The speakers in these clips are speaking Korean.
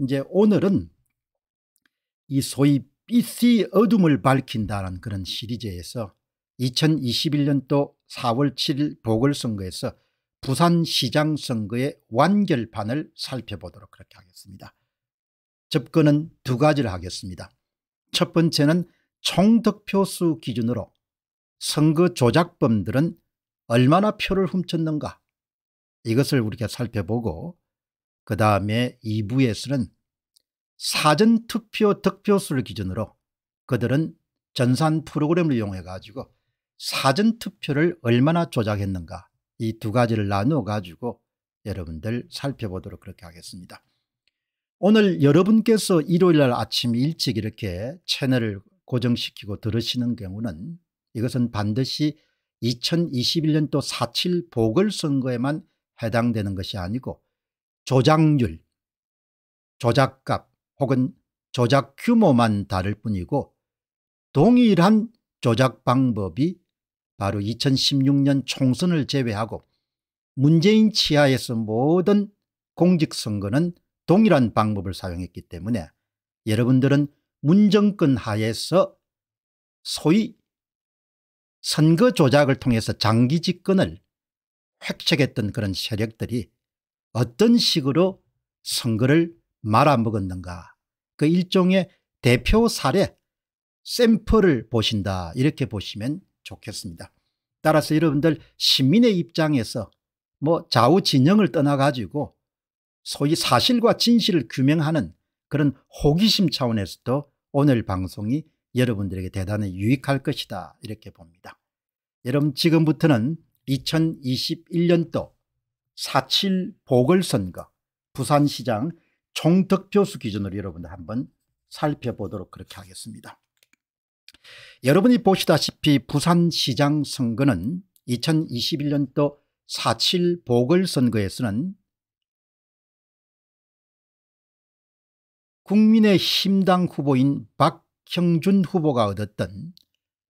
이제 오늘은 이 소위 BC 어둠을 밝힌다는 그런 시리즈에서 2021년도 4월 7일 보궐선거에서 부산시장 선거의 완결판을 살펴보도록 그렇게 하겠습니다. 접근은 두 가지를 하겠습니다. 첫 번째는 총득표수 기준으로 선거 조작범들은 얼마나 표를 훔쳤는가 이것을 우리가 살펴보고 그 다음에 2부에서는 사전투표 득표수를 기준으로 그들은 전산 프로그램을 이용해 가지고 사전투표를 얼마나 조작했는가 이 두 가지를 나누어 가지고 여러분들 살펴보도록 그렇게 하겠습니다. 오늘 여러분께서 일요일날 아침 일찍 이렇게 채널을 고정시키고 들으시는 경우는 이것은 반드시 2021년도 4.7 보궐선거에만 해당되는 것이 아니고 조작률, 조작값 혹은 조작 규모만 다를 뿐이고 동일한 조작 방법이 바로 2016년 총선을 제외하고 문재인 치하에서 모든 공직선거는 동일한 방법을 사용했기 때문에 여러분들은 문정권 하에서 소위 선거 조작을 통해서 장기 집권을 획책했던 그런 세력들이 어떤 식으로 선거를 말아먹었는가 그 일종의 대표 사례 샘플을 보신다 이렇게 보시면 좋겠습니다. 따라서 여러분들 시민의 입장에서 뭐 좌우 진영을 떠나가지고 소위 사실과 진실을 규명하는 그런 호기심 차원에서도 오늘 방송이 여러분들에게 대단히 유익할 것이다 이렇게 봅니다. 여러분 지금부터는 2021년도 4.7 보궐선거 부산시장 총득표수 기준으로 여러분들 한번 살펴보도록 그렇게 하겠습니다. 여러분이 보시다시피 부산시장 선거는 2021년도 4.7 보궐선거에서는 국민의 힘당 후보인 박형준 후보가 얻었던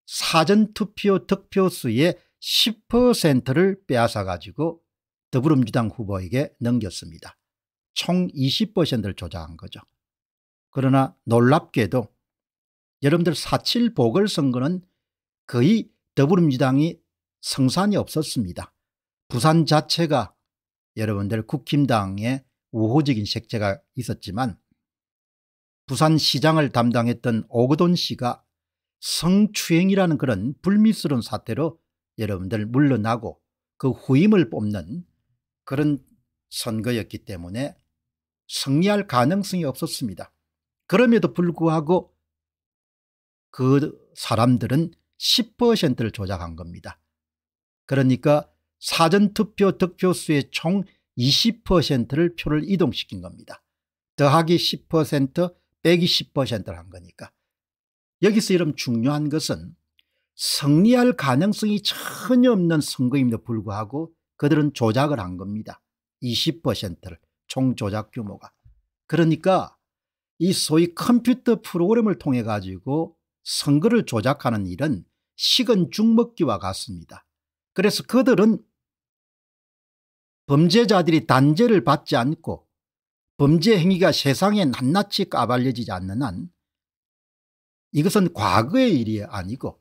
사전투표 득표수의 10%를 빼앗아가지고 더불어민주당 후보에게 넘겼습니다. 총 20%를 조작한 거죠. 그러나 놀랍게도 여러분들 4.7 보궐선거는 거의 더불어민주당이 성산이 없었습니다. 부산 자체가 여러분들 국힘당의 우호적인 색채가 있었지만 부산시장을 담당했던 오그돈 씨가 성추행이라는 그런 불미스러운 사태로 여러분들 물러나고 그 후임을 뽑는 그런 선거였기 때문에 승리할 가능성이 없었습니다. 그럼에도 불구하고 그 사람들은 10%를 조작한 겁니다. 그러니까 사전투표 득표수의 총 20%를 표를 이동시킨 겁니다. 더하기 10% 빼기 10%를 한 거니까. 여기서 이런 중요한 것은 승리할 가능성이 전혀 없는 선거임에도 불구하고 그들은 조작을 한 겁니다. 20%를 총 조작 규모가. 그러니까 이 소위 컴퓨터 프로그램을 통해 가지고 선거를 조작하는 일은 식은 죽 먹기와 같습니다. 그래서 그들은 범죄자들이 단죄를 받지 않고 범죄 행위가 세상에 낱낱이 까발려지지 않는 한 이것은 과거의 일이 아니고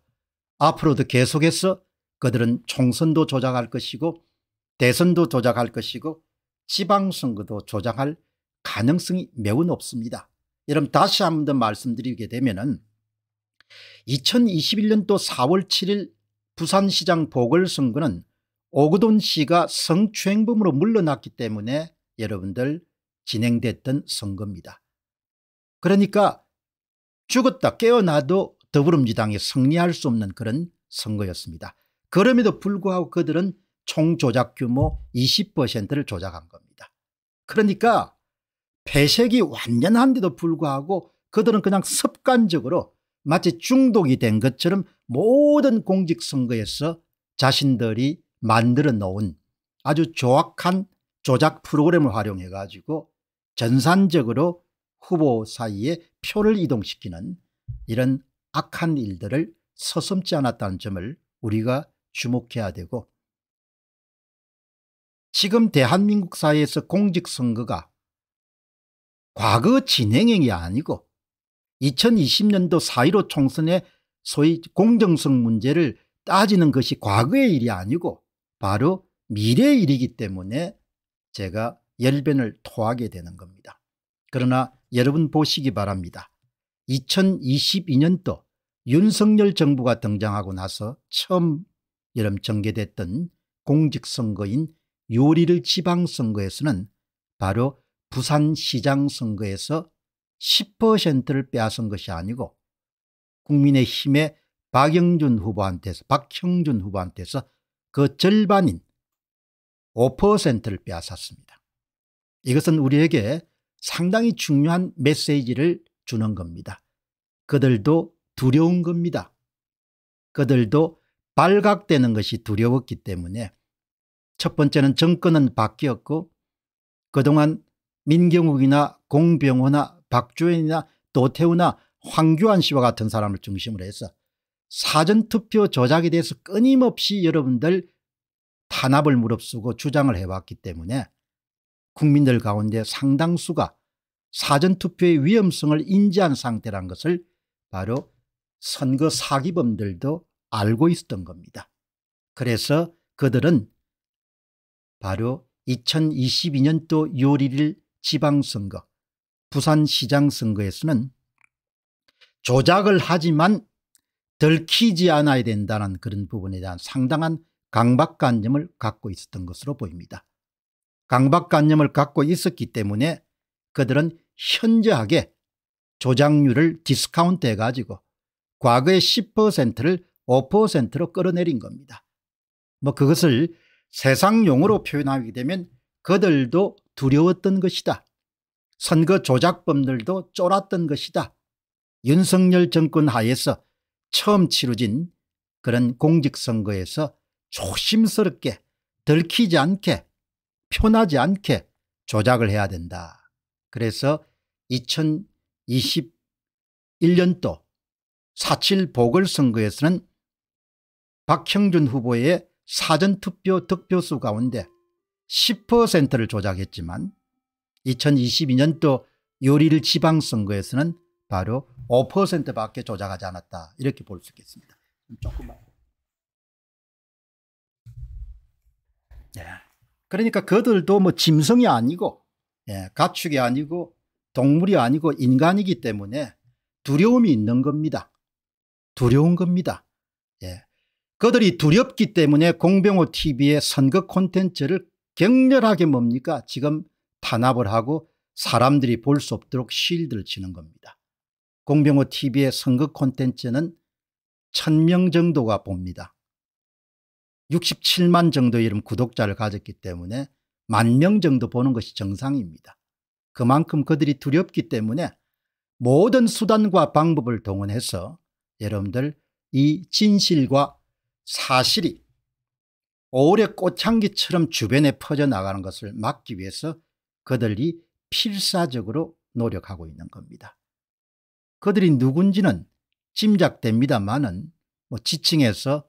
앞으로도 계속해서 그들은 총선도 조작할 것이고 대선도 조작할 것이고 지방선거도 조작할 가능성이 매우 높습니다. 여러분 다시 한 번 더 말씀드리게 되면 은 2021년도 4월 7일 부산시장 보궐선거는 오그돈 씨가 성추행범으로 물러났기 때문에 여러분들 진행됐던 선거입니다. 그러니까 죽었다 깨어나도 더불어민주당이 승리할 수 없는 그런 선거였습니다. 그럼에도 불구하고 그들은 총 조작 규모 20%를 조작한 겁니다. 그러니까 배색이 완연한데도 불구하고 그들은 그냥 습관적으로 마치 중독이 된 것처럼 모든 공직선거에서 자신들이 만들어 놓은 아주 조악한 조작 프로그램을 활용해 가지고 전산적으로 후보 사이에 표를 이동시키는 이런 악한 일들을 서슴지 않았다는 점을 우리가 주목해야 되고 지금 대한민국 사회에서 공직선거가 과거 진행형이 아니고 2020년도 4.15 총선의 소위 공정성 문제를 따지는 것이 과거의 일이 아니고 바로 미래의 일이기 때문에 제가 열변을 토하게 되는 겁니다. 그러나 여러분 보시기 바랍니다. 2022년도 윤석열 정부가 등장하고 나서 처음 여름 전개됐던 공직선거인 요리를 지방선거에서는 바로 부산시장 선거에서 10%를 빼앗은 것이 아니고 국민의힘의 박영준 후보한테서 박형준 후보한테서 그 절반인 5%를 빼앗았습니다. 이것은 우리에게 상당히 중요한 메시지를 주는 겁니다. 그들도 두려운 겁니다. 그들도 발각되는 것이 두려웠기 때문에 첫 번째는 정권은 바뀌었고 그동안 민경욱이나 공병호나 박주현이나 노태우나 황교안 씨와 같은 사람을 중심으로 해서 사전투표 조작에 대해서 끊임없이 여러분들 탄압을 무릅쓰고 주장을 해왔기 때문에 국민들 가운데 상당수가 사전투표의 위험성을 인지한 상태란 것을 바로 선거 사기범들도 알고 있었던 겁니다. 그래서 그들은 바로 2022년도 요리를 지방선거 부산시장 선거에서는 조작을 하지만 들키지 않아야 된다는 그런 부분에 대한 상당한 강박관념을 갖고 있었던 것으로 보입니다. 강박관념을 갖고 있었기 때문에 그들은 현저하게 조작률을 디스카운트 해가지고 과거의 10%를 5%로 끌어내린 겁니다. 뭐 그것을 세상 용으로 음. 표현하게 되면 그들도 두려웠던 것이다. 선거 조작범들도 쫄았던 것이다. 윤석열 정권 하에서 처음 치러진 그런 공직선거에서 조심스럽게 들키지 않게 편하지 않게 조작을 해야 된다. 그래서 2021년도 4.7 보궐선거에서는 박형준 후보의 사전투표 득표수 가운데 10%를 조작했지만 2022년도 요리를 지방선거에서는 바로 5%밖에 조작하지 않았다 이렇게 볼 수 있겠습니다. 조금만. 예. 그러니까 그들도 뭐 짐승이 아니고 예, 가축이 아니고 동물이 아니고 인간이기 때문에 두려움이 있는 겁니다. 두려운 겁니다. 그들이 두렵기 때문에 공병호 TV의 선거 콘텐츠를 격렬하게 뭡니까 지금 탄압을 하고 사람들이 볼 수 없도록 실드를 치는 겁니다. 공병호 TV의 선거 콘텐츠는 1000명 정도가 봅니다. 67만 정도의 이름 구독자를 가졌기 때문에 만 명 정도 보는 것이 정상입니다. 그만큼 그들이 두렵기 때문에 모든 수단과 방법을 동원해서 여러분들 이 진실과 사실이 오울 꽃향기처럼 주변에 퍼져나가는 것을 막기 위해서 그들이 필사적으로 노력하고 있는 겁니다. 그들이 누군지는 짐작됩니다마는뭐지칭에서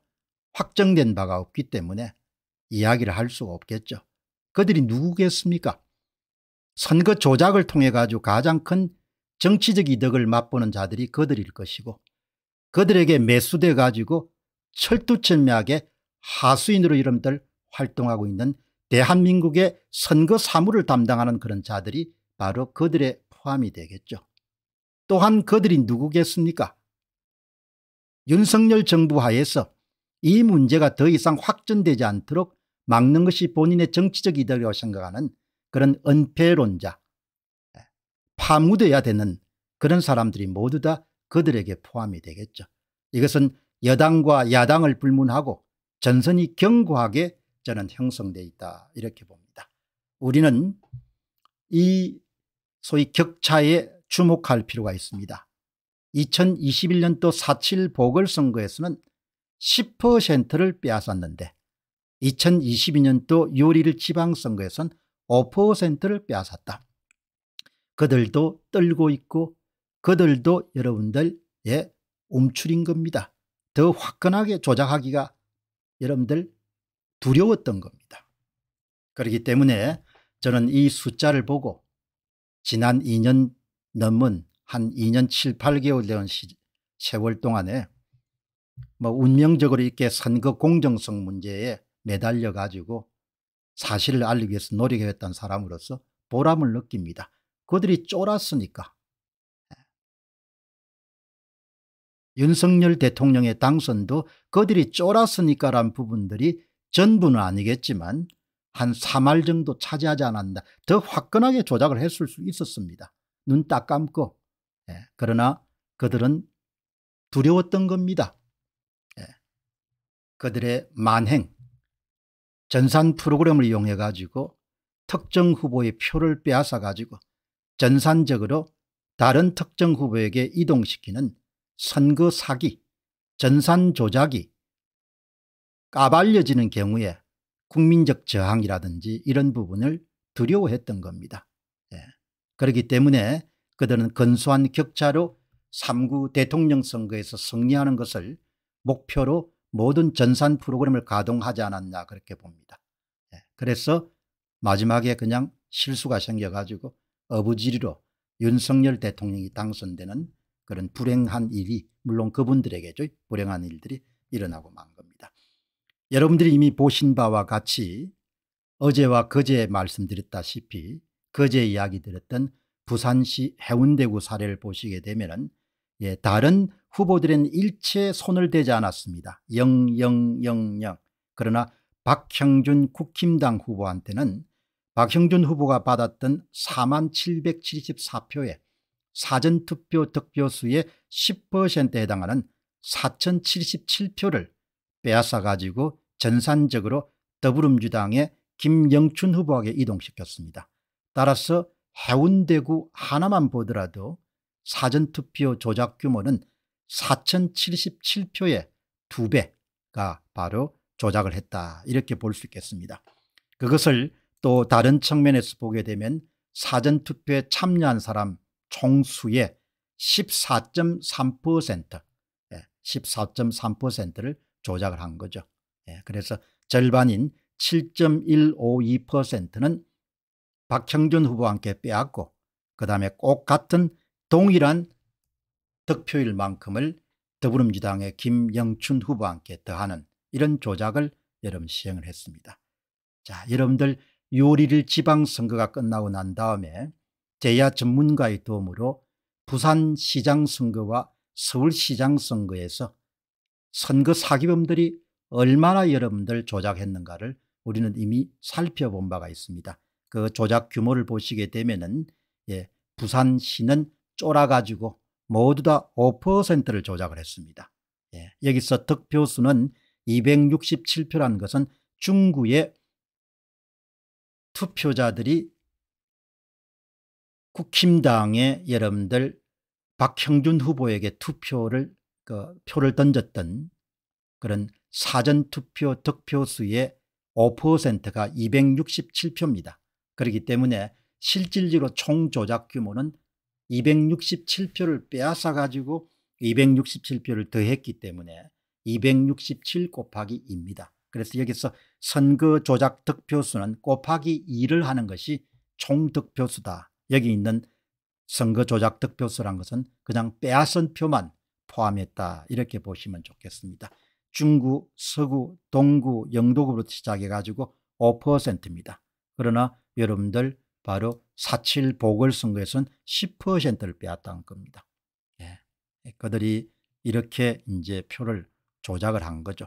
확정된 바가 없기 때문에 이야기를 할 수가 없겠죠. 그들이 누구겠습니까? 선거 조작을 통해 가지고 가장 큰 정치적 이득을 맛보는 자들이 그들일 것이고 그들에게 매수돼 가지고 철두철미하게 하수인으로 이름들 활동하고 있는 대한민국의 선거 사무를 담당하는 그런 자들이 바로 그들의 포함이 되겠죠. 또한 그들이 누구겠습니까? 윤석열 정부 하에서 이 문제가 더 이상 확전되지 않도록 막는 것이 본인의 정치적 이득이라고 생각하는 그런 은폐론자, 예, 파묻어야 되는 그런 사람들이 모두 다 그들에게 포함이 되겠죠. 이것은 여당과 야당을 불문하고 전선이 견고하게 저는 형성돼 있다 이렇게 봅니다. 우리는 이 소위 격차에 주목할 필요가 있습니다. 2021년도 4.7 보궐선거에서는 10%를 빼앗았는데 2022년도 요리를 지방선거에선 5%를 빼앗았다. 그들도 떨고 있고 그들도 여러분들의 움츠린 겁니다. 더 화끈하게 조작하기가 여러분들 두려웠던 겁니다. 그렇기 때문에 저는 이 숫자를 보고 지난 2년 넘은 한 2년 7, 8개월 된 시, 세월 동안에 뭐 운명적으로 이렇게 선거 공정성 문제에 매달려 가지고 사실을 알리기 위해서 노력했던 사람으로서 보람을 느낍니다. 그들이 쫄았으니까 윤석열 대통령의 당선도 그들이 쫄았으니까란 부분들이 전부는 아니겠지만 한 3할 정도 차지하지 않았나 더 화끈하게 조작을 했을 수 있었습니다. 눈 딱 감고 예. 그러나 그들은 두려웠던 겁니다. 예. 그들의 만행 전산 프로그램을 이용해 가지고 특정 후보의 표를 빼앗아 가지고 전산적으로 다른 특정 후보에게 이동시키는 선거 사기, 전산 조작이 까발려지는 경우에 국민적 저항이라든지 이런 부분을 두려워했던 겁니다. 예. 그렇기 때문에 그들은 건수한 격차로 3구 대통령 선거에서 승리하는 것을 목표로 모든 전산 프로그램을 가동하지 않았냐 그렇게 봅니다. 예. 그래서 마지막에 그냥 실수가 생겨가지고 어부지리로 윤석열 대통령이 당선되는 그런 불행한 일이 물론 그분들에게도 불행한 일들이 일어나고 만 겁니다. 여러분들이 이미 보신 바와 같이 어제와 그제 말씀드렸다시피 그제 이야기 드렸던 부산시 해운대구 사례를 보시게 되면 예, 다른 후보들은 일체 손을 대지 않았습니다. 0000 그러나 박형준 국힘당 후보한테는 박형준 후보가 받았던 4만 774표에 사전투표 득표수의 10%에 해당하는 4,077표를 빼앗아가지고 전산적으로 더불어민주당의 김영춘 후보에게 이동시켰습니다. 따라서 해운대구 하나만 보더라도 사전투표 조작 규모는 4,077표의 2배가 바로 조작을 했다 이렇게 볼 수 있겠습니다. 그것을 또 다른 측면에서 보게 되면 사전투표에 참여한 사람 총수의 14.3% 14.3%를 예, 조작을 한 거죠. 예, 그래서 절반인 7.152%는 박형준 후보와 함께 빼앗고 그 다음에 꼭 같은 동일한 득표율만큼을 더불어민주당의 김영춘 후보와 함께 더하는 이런 조작을 여러분 시행을 했습니다. 자, 여러분들 요리를 지방선거가 끝나고 난 다음에 제야 전문가의 도움으로 부산시장 선거와 서울시장 선거에서 선거 사기범들이 얼마나 여러분들 조작했는가를 우리는 이미 살펴본 바가 있습니다. 그 조작 규모를 보시게 되면은 예, 부산시는 쫄아가지고 모두 다 5%를 조작을 했습니다. 예, 여기서 득표수는 267표라는 것은 중구의 투표자들이 국힘당의 여러분들 박형준 후보에게 투표를 그 표를 던졌던 그런 사전투표 득표수의 5%가 267표입니다. 그렇기 때문에 실질적으로 총 조작 규모는 267표를 빼앗아 가지고 267표를 더했기 때문에 267 곱하기 2입니다. 그래서 여기서 선거 조작 득표수는 곱하기 2를 하는 것이 총 득표수다. 여기 있는 선거 조작 득표수란 것은 그냥 빼앗은 표만 포함했다 이렇게 보시면 좋겠습니다. 중구, 서구, 동구, 영도구로 시작해 가지고 5%입니다. 그러나 여러분들 바로 4.7 보궐선거에서는 10%를 빼앗다는 겁니다. 예. 그들이 이렇게 이제 표를 조작을 한 거죠.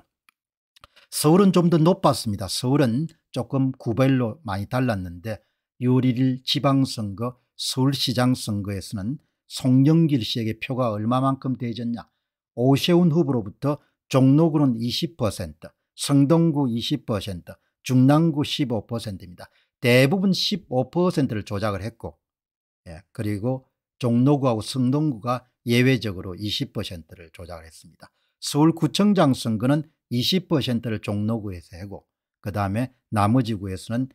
서울은 좀 더 높았습니다. 서울은 조금 구별로 많이 달랐는데 요리 1일 지방선거 서울시장 선거에서는 송영길 씨에게 표가 얼마만큼 되졌냐 오세훈 후보로부터 종로구는 20%, 성동구 20%, 중랑구 15%입니다. 대부분 15%를 조작을 했고 예, 그리고 종로구하고 성동구가 예외적으로 20%를 조작을 했습니다. 서울구청장 선거는 20%를 종로구에서 하고 그 다음에 나머지 구에서는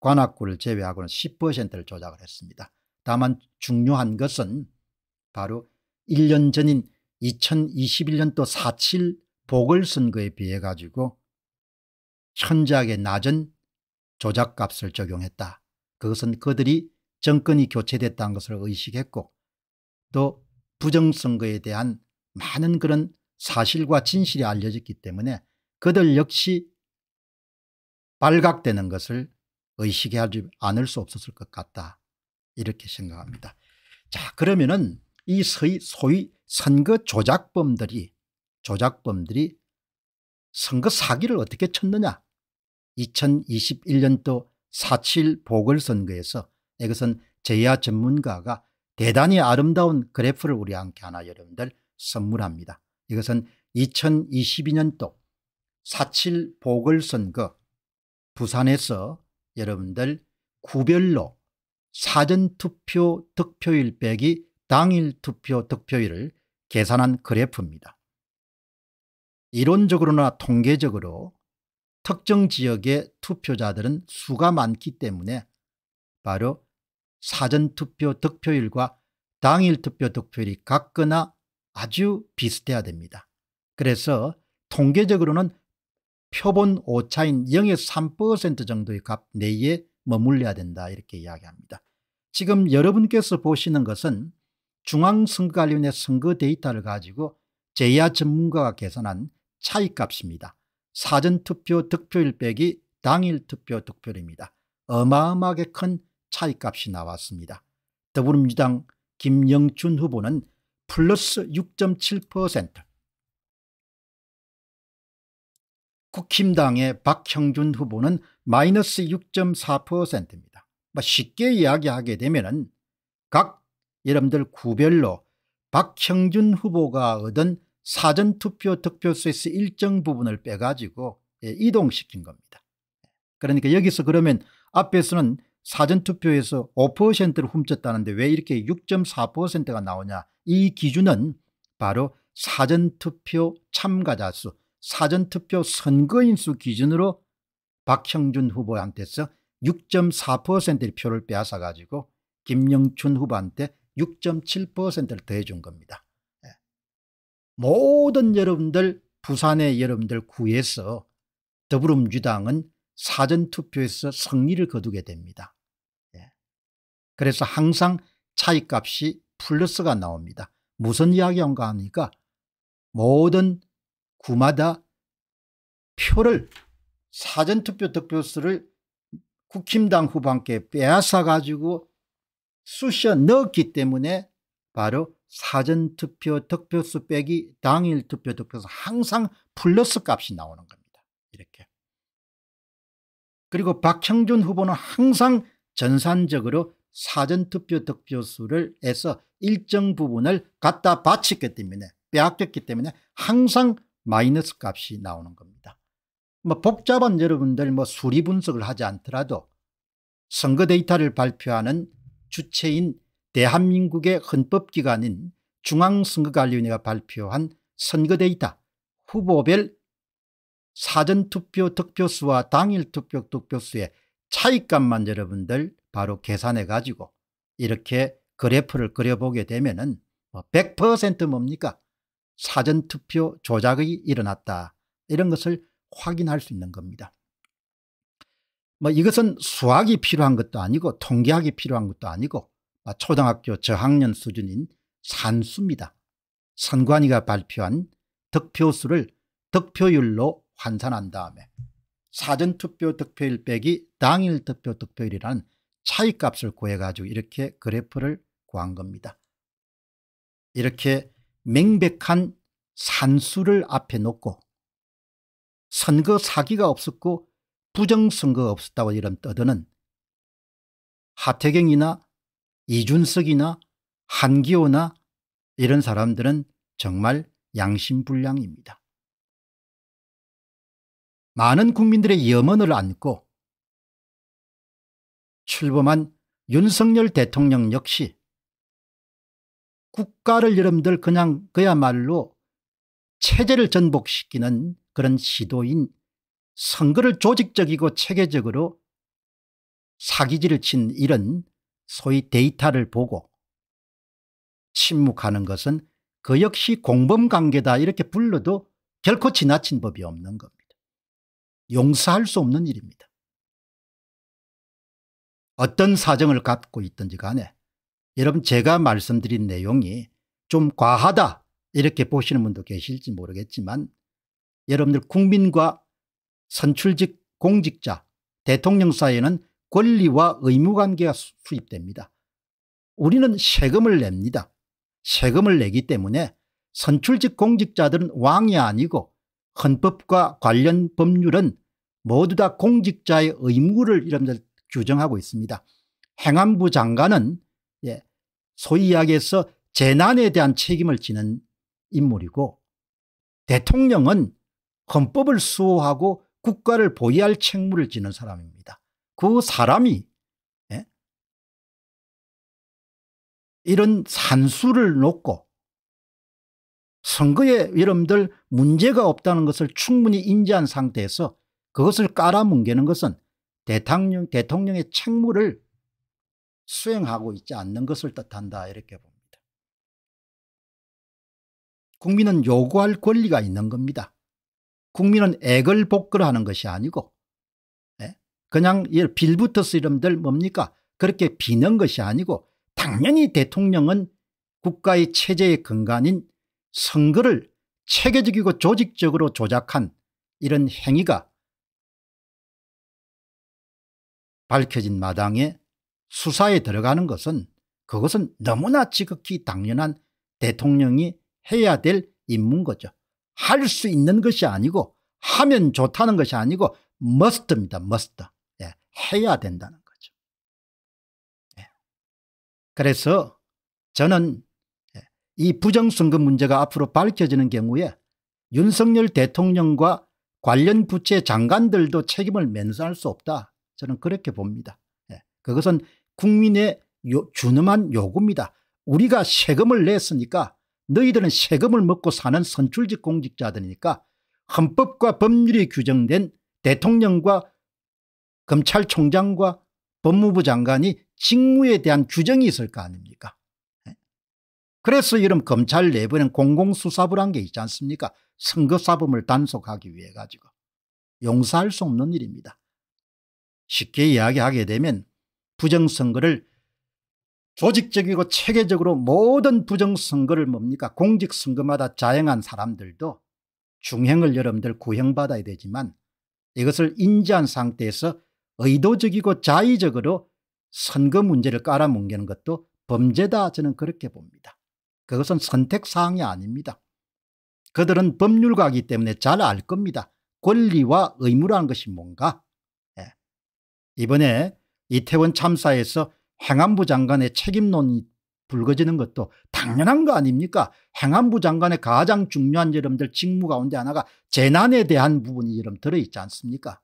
관악구를 제외하고는 10%를 조작을 했습니다. 다만 중요한 것은 바로 1년 전인 2021년도 4.7 보궐선거에 비해 가지고 천지하게 낮은 조작값을 적용했다. 그것은 그들이 정권이 교체됐다는 것을 의식했고 또 부정선거에 대한 많은 그런 사실과 진실이 알려졌기 때문에 그들 역시 발각되는 것을 의식하지 이 않을 수 없었을 것 같다 이렇게 생각합니다. 자 그러면은 이 소위 선거 조작범들이 조작범들이 선거 사기를 어떻게 쳤느냐 2021년도 4.7 보궐선거에서 이것은 제야 전문가가 대단히 아름다운 그래프를 우리 함께 하나 여러분들 선물합니다. 이것은 2022년도 4.7 보궐선거 부산에서 여러분들 구별로 사전투표 득표율 빼기 당일 투표 득표율을 계산한 그래프입니다. 이론적으로나 통계적으로 특정 지역의 투표자들은 수가 많기 때문에 바로 사전투표 득표율과 당일투표 득표율이 같거나 아주 비슷해야 됩니다. 그래서 통계적으로는 표본 오차인 0에3% 정도의 값 내에 머물려야 된다 이렇게 이야기합니다. 지금 여러분께서 보시는 것은 중앙선거관리위원회 선거 데이터를 가지고 제야 전문가가 계산한 차이값입니다. 사전투표 득표율 빼기 당일투표 득표율입니다. 어마어마하게 큰 차이값이 나왔습니다. 더불어민주당 김영춘 후보는 플러스 6.7% 국힘당의 박형준 후보는 마이너스 6.4%입니다. 뭐 쉽게 이야기하게 되면 각 여러분들 구별로 박형준 후보가 얻은 사전투표 득표수에서 일정 부분을 빼가지고 예, 이동시킨 겁니다. 그러니까 여기서 그러면 앞에서는 사전투표에서 5%를 훔쳤다는데 왜 이렇게 6.4%가 나오냐 이 기준은 바로 사전투표 참가자 수 사전투표 선거인수 기준으로 박형준 후보한테서 6.4%의 표를 빼앗아가지고 김영춘 후보한테 6.7%를 더해준 겁니다. 예. 모든 여러분들 부산의 여러분들 구에서 더불어민주당은 사전투표에서 승리를 거두게 됩니다. 예. 그래서 항상 차이값이 플러스가 나옵니다. 무슨 이야기인가 하니까 모든 구마다 표를 사전투표 득표수를 국힘당 후반께 빼앗아가지고 쑤셔 넣었기 때문에 바로 사전투표 득표수 빼기 당일투표 득표수 항상 플러스 값이 나오는 겁니다. 이렇게. 그리고 박형준 후보는 항상 전산적으로 사전투표 득표수를 해서 일정 부분을 갖다 바쳤기 때문에 빼앗겼기 때문에 항상 마이너스 값이 나오는 겁니다. 뭐 복잡한 여러분들 뭐 수리 분석을 하지 않더라도 선거 데이터를 발표하는 주체인 대한민국의 헌법기관인 중앙선거관리위원회가 발표한 선거 데이터 후보별 사전투표 득표수와 당일투표 득표수의 차이값만 여러분들 바로 계산해 가지고 이렇게 그래프를 그려보게 되면 은100% 뭐 뭡니까? 사전투표 조작이 일어났다 이런 것을 확인할 수 있는 겁니다. 뭐 이것은 수학이 필요한 것도 아니고 통계학이 필요한 것도 아니고 초등학교 저학년 수준인 산수입니다. 선관위가 발표한 득표수를 득표율로 환산한 다음에 사전투표 득표율 빼기 당일 득표 득표율이라는 차이값을 구해가지고 이렇게 그래프를 구한 겁니다. 이렇게 맹백한 산수를 앞에 놓고 선거 사기가 없었고 부정선거가 없었다고 이런 떠드는 하태경이나 이준석이나 한기호나 이런 사람들은 정말 양심불량입니다. 많은 국민들의 염원을 안고 출범한 윤석열 대통령 역시 국가를 여러분들 그냥 그야말로 체제를 전복시키는 그런 시도인 선거를 조직적이고 체계적으로 사기질을 친 이런 소위 데이터를 보고 침묵하는 것은 그 역시 공범관계다 이렇게 불러도 결코 지나친 법이 없는 겁니다. 용서할 수 없는 일입니다. 어떤 사정을 갖고 있든지 간에 여러분 제가 말씀드린 내용이 좀 과하다 이렇게 보시는 분도 계실지 모르겠지만 여러분들 국민과 선출직 공직자 대통령 사이에는 권리와 의무관계가 수입됩니다. 우리는 세금을 냅니다. 세금을 내기 때문에 선출직 공직자들은 왕이 아니고 헌법과 관련 법률은 모두 다 공직자의 의무를 이름 규정하고 있습니다. 행안부 장관은 소위 이야기해서 재난에 대한 책임을 지는 인물이고 대통령은 헌법을 수호하고 국가를 보위할 책무를 지는 사람입니다. 그 사람이 예? 이런 산수를 놓고 선거에 여러들 문제가 없다는 것을 충분히 인지한 상태에서 그것을 깔아뭉개는 것은 대통령, 대통령의 책무를 수행하고 있지 않는 것을 뜻한다 이렇게 봅니다. 국민은 요구할 권리가 있는 겁니다. 국민은 액을 복걸하는 것이 아니고 예? 그냥 빌붙어서 이름들 뭡니까 그렇게 비는 것이 아니고 당연히 대통령은 국가의 체제의 근간인 선거를 체계적이고 조직적으로 조작한 이런 행위가 밝혀진 마당에 수사에 들어가는 것은 그것은 너무나 지극히 당연한 대통령이 해야 될 임무인 거죠. 할 수 있는 것이 아니고 하면 좋다는 것이 아니고 머스트입니다 머스트. 예, 해야 된다는 거죠. 예. 그래서 저는 예, 이 부정선거 문제가 앞으로 밝혀지는 경우에 윤석열 대통령과 관련 부채 장관들도 책임을 면수할 수 없다. 저는 그렇게 봅니다. 예. 그것은 국민의 요, 준엄한 요구입니다. 우리가 세금을 냈으니까 너희들은 세금을 먹고 사는 선출직 공직자들이니까 헌법과 법률이 규정된 대통령과 검찰총장과 법무부 장관이 직무에 대한 규정이 있을 거 아닙니까 예? 그래서 이런 검찰 내부에는 공공수사부란 라게 있지 않습니까 선거사범을 단속하기 위해 가지고 용서할 수 없는 일입니다 쉽게 이야기하게 되면 부정선거를 조직적이고 체계적으로 모든 부정선거를 뭡니까 공직선거마다 자행한 사람들도 중형을 여러분들 구형받아야 되지만 이것을 인지한 상태에서 의도적이고 자의적으로 선거 문제를 깔아뭉개는 것도 범죄다 저는 그렇게 봅니다. 그것은 선택사항이 아닙니다. 그들은 법률가이기 때문에 잘 알 겁니다. 권리와 의무라는 것이 뭔가. 예. 이번에 이태원 참사에서 행안부 장관의 책임론이 불거지는 것도 당연한 거 아닙니까 행안부 장관의 가장 중요한 여러분들 직무 가운데 하나가 재난에 대한 부분이 여러 들어있지 않습니까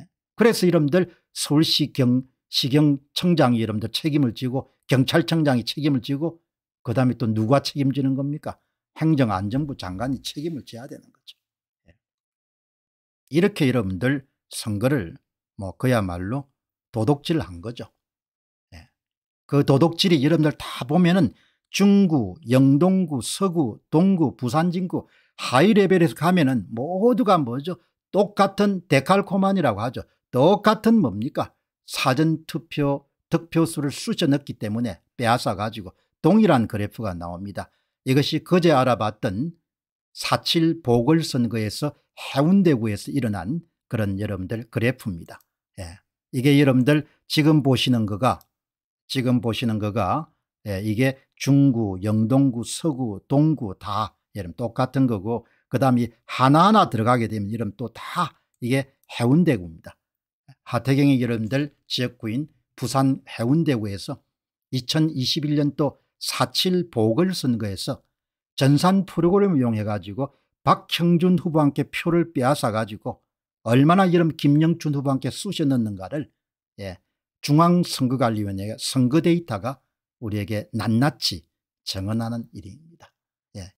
예? 그래서 여러분들 서울시 경, 시경청장이 여러분들 책임을 지고 경찰청장이 책임을 지고 그 다음에 또 누가 책임지는 겁니까 행정안전부 장관이 책임을 져야 되는 거죠 예. 이렇게 여러분들 선거를 뭐 그야말로 도덕질을한 거죠. 예. 그 도둑질이 여러분들 다 보면은 중구, 영동구, 서구, 동구, 부산진구 하이레벨에서 가면은 모두가 뭐죠? 똑같은 데칼코만이라고 하죠. 똑같은 뭡니까? 사전투표 득표수를 쑤셔 넣기 때문에 빼앗아 가지고 동일한 그래프가 나옵니다. 이것이 그제 알아봤던 4.7 보궐선거에서 해운대구에서 일어난 그런 여러분들 그래프입니다. 예. 이게 여러분들 지금 보시는 거가 지금 보시는 거가 예, 이게 중구, 영동구, 서구, 동구 다 여러분 똑같은 거고 그 다음에 하나하나 들어가게 되면 여러분 또다 이게 해운대구입니다. 하태경이 여러분들 지역구인 부산 해운대구에서 2021년도 4.7 보궐선거에서 전산 프로그램을 이용해가지고 박형준 후보한테 표를 빼앗아가지고 얼마나 이름 김영춘 후보한테 쑤셔넣는가를 예, 중앙선거관리위원회 의 선거 데이터가 우리에게 낱낱이 증언하는 일입니다.